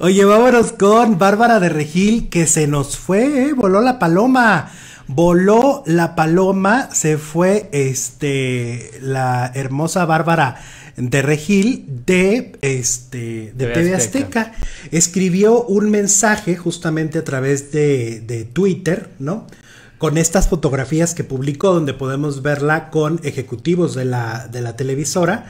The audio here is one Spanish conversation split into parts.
Oye, vámonos con Bárbara de Regil, que se nos fue, ¿eh? voló la paloma. Voló la paloma, se fue este la hermosa Bárbara de Regil de este de TV, Azteca. Escribió un mensaje justamente a través de, Twitter, ¿no? con estas fotografías que publicó donde podemos verla con ejecutivos de la, de la televisora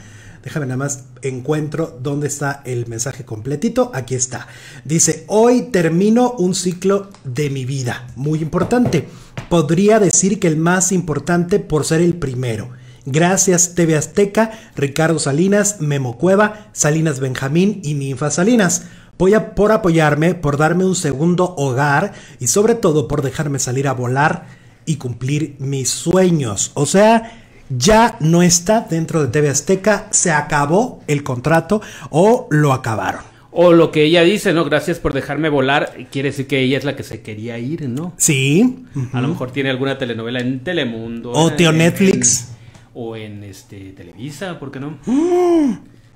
Déjame nada más encuentro dónde está el mensaje completito. Aquí está. Dice, hoy termino un ciclo de mi vida. Muy importante. Podría decir que el más importante por ser el primero. Gracias TV Azteca, Ricardo Salinas, Memo Cueva, Salinas Benjamín y Ninfa Salinas. Voy a, por apoyarme, por darme un segundo hogar y sobre todo por dejarme salir a volar y cumplir mis sueños. O sea, ya no está dentro de TV Azteca, se acabó el contrato o lo acabaron. O lo que ella dice, ¿no? Gracias por dejarme volar. Quiere decir que ella es la que se quería ir, ¿no? Sí. A lo mejor tiene alguna telenovela en Telemundo. O Teo Netflix. o en este Televisa, ¿por qué no? Mm.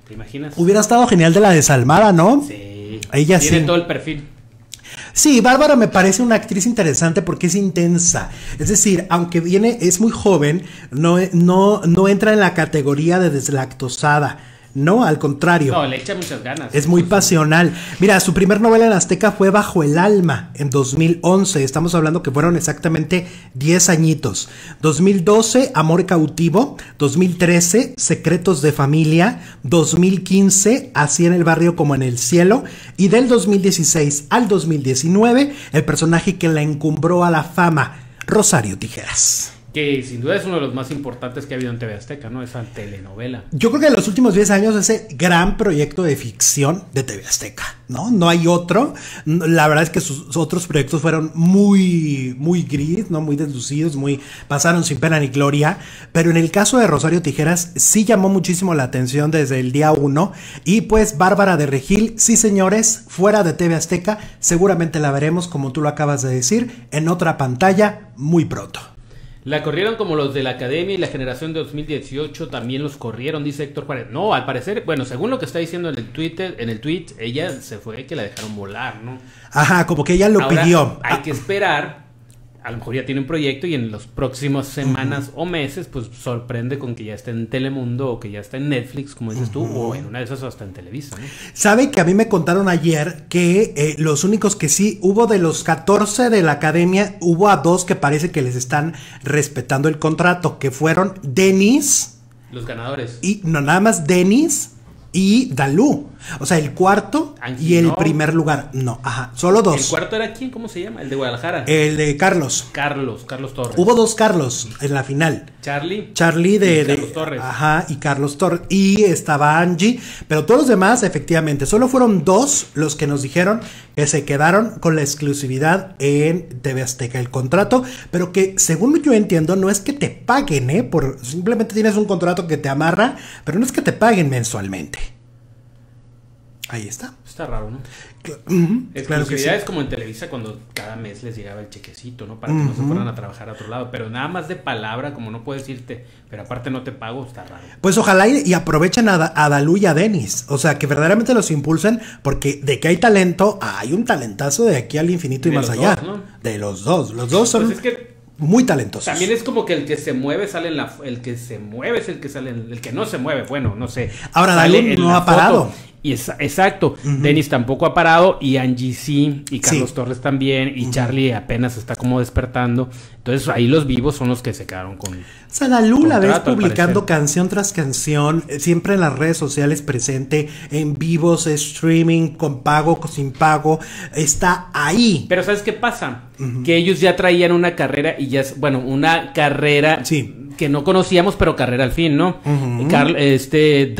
¿Te imaginas? Hubiera estado genial de la desalmada, ¿no? Sí. Ella tiene todo el perfil. Sí, Bárbara me parece una actriz interesante porque es intensa. Es decir, aunque viene, es muy joven, no, no entra en la categoría de deslactosada no, al contrario. No, le echa muchas ganas. Es muy pasional. Mira, su primer novela en Azteca fue Bajo el Alma en 2011. Estamos hablando que fueron exactamente 10 añitos. 2012, Amor Cautivo. 2013, Secretos de Familia. 2015, Así en el Barrio como en el Cielo. Y del 2016 al 2019, el personaje que la encumbró a la fama, Rosario Tijeras que sin duda es uno de los más importantes que ha habido en TV Azteca, ¿no? Esa telenovela. Yo creo que en los últimos 10 años ese gran proyecto de ficción de TV Azteca, ¿no? No hay otro. La verdad es que sus otros proyectos fueron muy, muy gris, ¿no? Muy deslucidos, muy pasaron sin pena ni gloria. Pero en el caso de Rosario Tijeras sí llamó muchísimo la atención desde el día 1. Y pues Bárbara de Regil, sí señores, fuera de TV Azteca, seguramente la veremos, como tú lo acabas de decir, en otra pantalla muy pronto. La corrieron como los de la academia y la generación de 2018 también los corrieron, dice Héctor Juárez. No, al parecer, bueno, según lo que está diciendo en el Twitter, en el tweet, ella se fue que la dejaron volar, ¿no? Ajá, como que ella lo pidió. Hay que esperar a lo mejor ya tiene un proyecto y en los próximos semanas o meses, pues sorprende con que ya esté en Telemundo o que ya está en Netflix, como dices tú, o en una de esas hasta en Televisa. Sabe que a mí me contaron ayer que eh, los únicos que sí hubo de los 14 de la academia, hubo a dos que parece que les están respetando el contrato, que fueron Denis. Los ganadores. Y no, nada más Denis y Dalú. O sea, el cuarto y el primer lugar. No, ajá, solo dos. ¿El cuarto era quién? ¿Cómo se llama? ¿El de Guadalajara? El de Carlos. Carlos, Carlos Torres. Hubo dos Carlos en la final. Charlie. Charlie de. Carlos Torres. Ajá, y Carlos Torres. Y estaba Angie, pero todos los demás, efectivamente, solo fueron dos los que nos dijeron que se quedaron con la exclusividad en TV Azteca, el contrato, pero que según yo entiendo, no es que te paguen, ¿eh? Por, simplemente tienes un contrato que te amarra, pero no es que te paguen mensualmente. Ahí está. Está raro, ¿no? Es claro como en Televisa cuando cada mes les llegaba el chequecito, ¿no? Para que no se fueran a trabajar a otro lado. Pero nada más de palabra, como no puedes irte, pero aparte no te pago, está raro. Pues ojalá y, aprovechen a, Dalu y a Denis. O sea, que verdaderamente los impulsen, porque de que hay talento, hay un talentazo de aquí al infinito y más allá. De los dos. Los dos pues son. muy talentosos. También es como que el que se mueve sale en la el que se mueve es el que sale en, el que no se mueve, bueno, no sé. Ahora Dalú no ha parado. Y es, exacto, Denis Dennis tampoco ha parado y Angie sí, y Carlos Torres también, y Charlie apenas está como despertando. Entonces ahí los vivos son los que se quedaron con... Salalú la ves publicando canción tras canción, eh, siempre en las redes sociales presente, en vivos, streaming, con pago, sin pago, está ahí. Pero ¿sabes qué pasa? Que ellos ya traían una carrera y ya, bueno, una carrera que no conocíamos, pero carrera al fin, ¿no? este,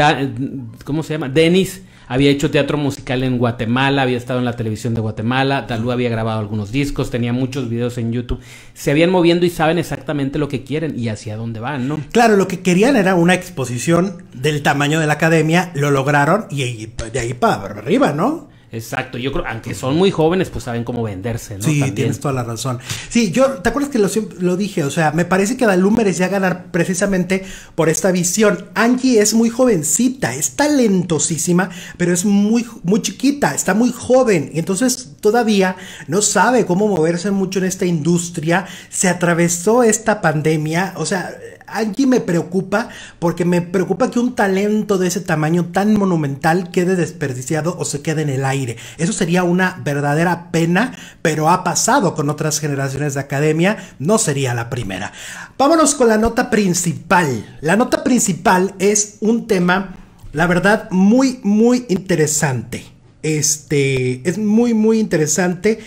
¿cómo se llama? Dennis había hecho teatro musical en Guatemala, había estado en la televisión de Guatemala, Talú había grabado algunos discos, tenía muchos videos en YouTube. Se habían moviendo y saben exactamente lo que quieren y hacia dónde van, ¿no? Claro, lo que querían era una exposición del tamaño de la academia, lo lograron y de ahí para arriba, ¿no? Exacto, yo creo, aunque son muy jóvenes, pues saben cómo venderse, ¿no? Sí, tienes toda la razón. Sí, yo, ¿te acuerdas que lo, dije? O sea, me parece que Dalú merecía ganar precisamente por esta visión. Angie es muy jovencita, es talentosísima, pero es muy, muy chiquita, está muy joven, y entonces todavía no sabe cómo moverse mucho en esta industria. Se atravesó esta pandemia, o sea, aquí me preocupa porque me preocupa que un talento de ese tamaño tan monumental quede desperdiciado o se quede en el aire. Eso sería una verdadera pena, pero ha pasado con otras generaciones de academia, no sería la primera. Vámonos con la nota principal. La nota principal es un tema, la verdad, muy, muy interesante. Este, es muy, muy interesante.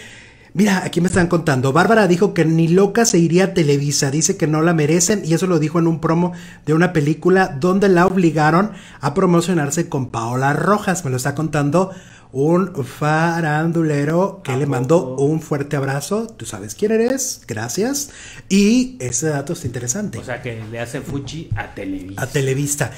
Mira, aquí me están contando. Bárbara dijo que ni loca se iría a Televisa. Dice que no la merecen. Y eso lo dijo en un promo de una película donde la obligaron a promocionarse con Paola Rojas. Me lo está contando un farandulero que le mandó un fuerte abrazo. Tú sabes quién eres, gracias. Y ese dato está interesante. O sea que le hace fuchi a Televisa. A Televisa.